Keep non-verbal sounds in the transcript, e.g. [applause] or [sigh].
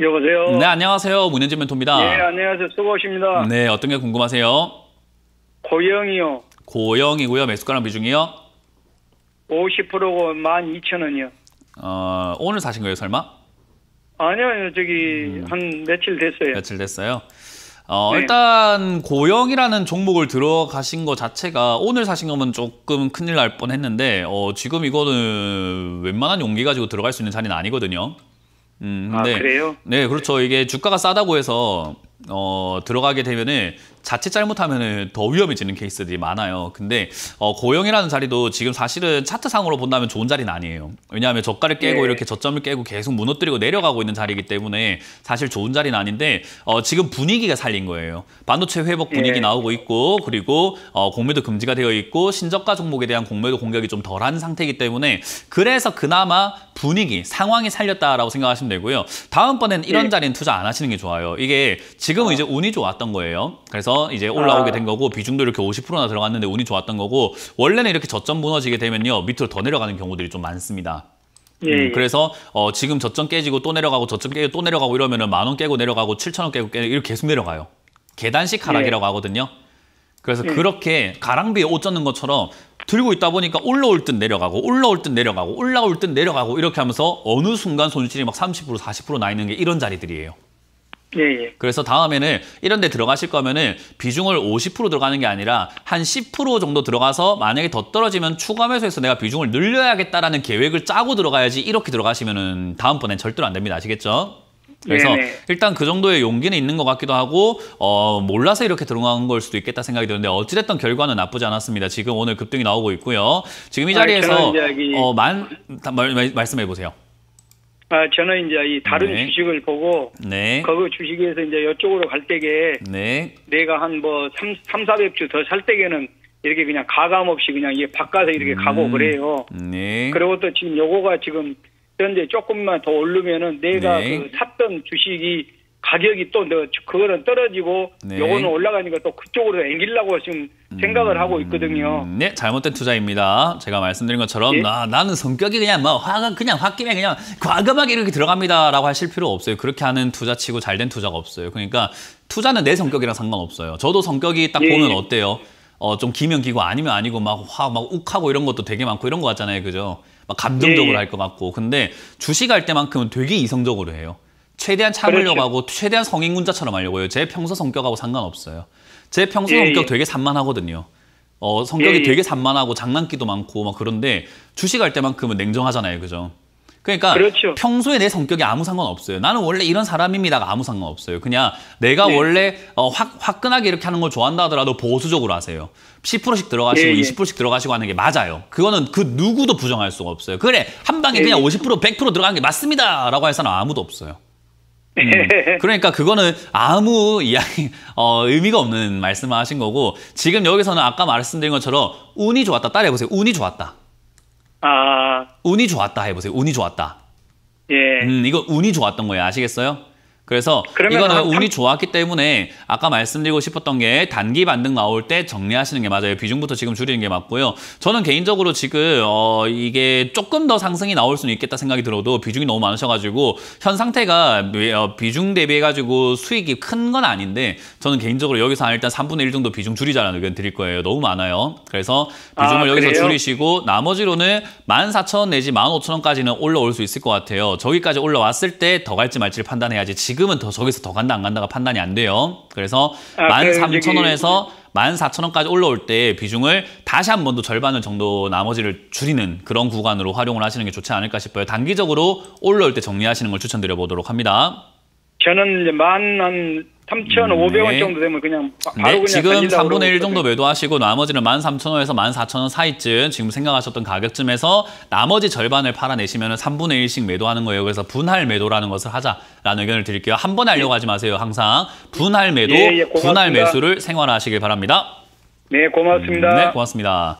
여보세요. 네, 안녕하세요. 문현진 멘토입니다. 예, 안녕하세요. 수고하십니다. 네, 어떤 게 궁금하세요? 고형이요. 고형이고요. 매수가랑 비중이요? 50%고 12,000원이요. 어, 오늘 사신 거예요, 설마? 아니요, 저기 음. 한 며칠 됐어요. 며칠 됐어요. 어, 네. 일단 고영이라는 종목을 들어가신 거 자체가 오늘 사신 거면 조금 큰일 날 뻔했는데 어, 지금 이거는 웬만한 용기 가지고 들어갈 수 있는 자리는 아니거든요. 음, 아, 네. 그래요? 네, 그렇죠. 이게 주가가 싸다고 해서 어, 들어가게 되면은 자칫 잘못하면은 더 위험해지는 케이스들이 많아요. 근데 어, 고영이라는 자리도 지금 사실은 차트상으로 본다면 좋은 자리는 아니에요. 왜냐하면 저가를 깨고 네. 이렇게 저점을 깨고 계속 무너뜨리고 내려가고 있는 자리이기 때문에 사실 좋은 자리는 아닌데 어, 지금 분위기가 살린 거예요. 반도체 회복 분위기 네. 나오고 있고 그리고 어, 공매도 금지가 되어 있고 신저가 종목에 대한 공매도 공격이 좀 덜한 상태이기 때문에 그래서 그나마 분위기, 상황이 살렸다라고 생각하시면 되고요. 다음번엔 이런 네. 자리는 투자 안 하시는 게 좋아요. 이게 지금은 어. 이제 운이 좋았던 거예요. 그래서 이제 올라오게 아. 된 거고 비중도 이렇게 50%나 들어갔는데 운이 좋았던 거고 원래는 이렇게 저점 무너지게 되면요 밑으로 더 내려가는 경우들이 좀 많습니다. 예, 음, 예. 음, 그래서 어, 지금 저점 깨지고 또 내려가고 저점 깨고 또 내려가고 이러면은 만 원 깨고 내려가고 7천 원 깨고 깨고 이렇게 계속 내려가요. 계단식 하락이라고 예. 하거든요. 그래서 예. 그렇게 가랑비에 옷 젖는 것처럼 들고 있다 보니까 올라올 듯 내려가고 올라올 듯 내려가고 올라올 듯 내려가고 이렇게 하면서 어느 순간 손실이 막 30% 40%나 있는 게 이런 자리들이에요. 예, 예. 그래서 다음에는 이런 데 들어가실 거면은 비중을 50% 들어가는 게 아니라 한 10% 정도 들어가서 만약에 더 떨어지면 추가 매수해서 내가 비중을 늘려야겠다라는 계획을 짜고 들어가야지 이렇게 들어가시면은 다음번엔 절대로 안 됩니다. 아시겠죠? 그래서 네네. 네. 일단 그 정도의 용기는 있는 것 같기도 하고 어 몰라서 이렇게 들어간 걸 수도 있겠다 생각이 드는데 어찌됐던 결과는 나쁘지 않았습니다. 지금 오늘 급등이 나오고 있고요. 지금 이 아, 자리에서 어, 만, 말씀해 보세요. 아, 저는 이제 이 다른 네. 주식을 보고 네. 그 주식에서 이제 이쪽으로 갈 때게 네. 내가 한뭐 3, 3, 400주 더 살 때에는 이렇게 그냥 가감 없이 그냥 이게 바꿔서 이렇게 음. 가고 그래요. 네. 그리고 또 지금 요거가 지금 현재 조금만 더 오르면은 내가 네. 그 샀던 주식이 가격이 또 그거는 떨어지고 네. 요거는 올라가니까 또 그쪽으로 앵기려고 지금 생각을 음, 하고 있거든요. 네, 잘못된 투자입니다. 제가 말씀드린 것처럼 예? 아, 나는 성격이 그냥 뭐 화가 그냥 홧김에 그냥 과감하게 이렇게 들어갑니다라고 하실 필요 없어요. 그렇게 하는 투자치고 잘된 투자가 없어요. 그러니까 투자는 내 성격이랑 상관없어요. 저도 성격이 딱 예. 보면 어때요? 어, 좀 기면 기고 아니면 아니고 막 화, 막 욱하고 이런 것도 되게 많고 이런 거 같잖아요. 그죠? 막 감정적으로 예. 할것 같고. 근데 주식할 때만큼은 되게 이성적으로 해요. 최대한 참으려고 그렇죠. 하고 최대한 성인군자처럼 하려고요. 제 평소 성격하고 상관없어요. 제 평소 예, 성격 예. 되게 산만하거든요. 어, 성격이 예, 예. 되게 산만하고 장난기도 많고 막 그런데 주식할 때만큼은 냉정하잖아요. 그죠? 그러니까 그렇죠. 평소에 내 성격이 아무 상관없어요. 나는 원래 이런 사람입니다가 아무 상관없어요. 그냥 내가 예. 원래 어, 확, 화끈하게 이렇게 하는 걸 좋아한다 하더라도 보수적으로 하세요. 10%씩 들어가시고 20%씩 예, 들어가시고 하는 게 맞아요. 그거는 그 누구도 부정할 수가 없어요. 그래, 한 방에 그냥 50%, 100% 들어가는 게 맞습니다. 라고 할 사람 아무도 없어요. 음. [laughs] 그러니까 그거는 아무 이야기, 어, 의미가 없는 말씀을 하신 거고 지금 여기서는 아까 말씀드린 것처럼 운이 좋았다 따라해보세요. 운이 좋았다. 아 운이 좋았다 해보세요. 운이 좋았다. 예. 음, 이거 운이 좋았던 거예요. 아시겠어요? 그래서 이거는 운이 좋았기 때문에 아까 말씀드리고 싶었던 게 단기 반등 나올 때 정리하시는 게 맞아요. 비중부터 지금 줄이는 게 맞고요. 저는 개인적으로 지금 어 이게 조금 더 상승이 나올 수는 있겠다 생각이 들어도 비중이 너무 많으셔가지고 현 상태가 어, 비중 대비해가지고 수익이 큰 건 아닌데 저는 개인적으로 여기서 일단 3분의 1 정도 비중 줄이자라는 의견 드릴 거예요. 너무 많아요. 그래서 비중을 아, 여기서 줄이시고 나머지로는 1 4 0 0 0 내지 15,000원까지는 올라올 수 있을 것 같아요. 저기까지 올라왔을 때 더 갈지 말지를 판단해야지 지금 지금은 더 저기서 더 간다 안 간다가 판단이 안 돼요. 그래서 아, 13,000원에서 여기... 14,000원까지 올라올 때 비중을 다시 한 번 더 절반을 정도 나머지를 줄이는 그런 구간으로 활용을 하시는 게 좋지 않을까 싶어요. 단기적으로 올라올 때 정리하시는 걸 추천드려 보도록 합니다. 저는 이제 만한 3,500원 네. 정도 되면 그냥 바로 네, 그냥 지금 3분의 1 정도 매도하시고 나머지는 13,000원에서 14,000원 사이쯤 지금 생각하셨던 가격쯤에서 나머지 절반을 팔아내시면 3분의 1씩 매도하는 거예요. 그래서 분할 매도라는 것을 하자라는 의견을 드릴게요. 한 번에 하려고 예. 하지 마세요. 항상 분할 매도, 예, 예, 분할 매수를 생활하시길 바랍니다. 네, 고맙습니다. 음, 네, 고맙습니다.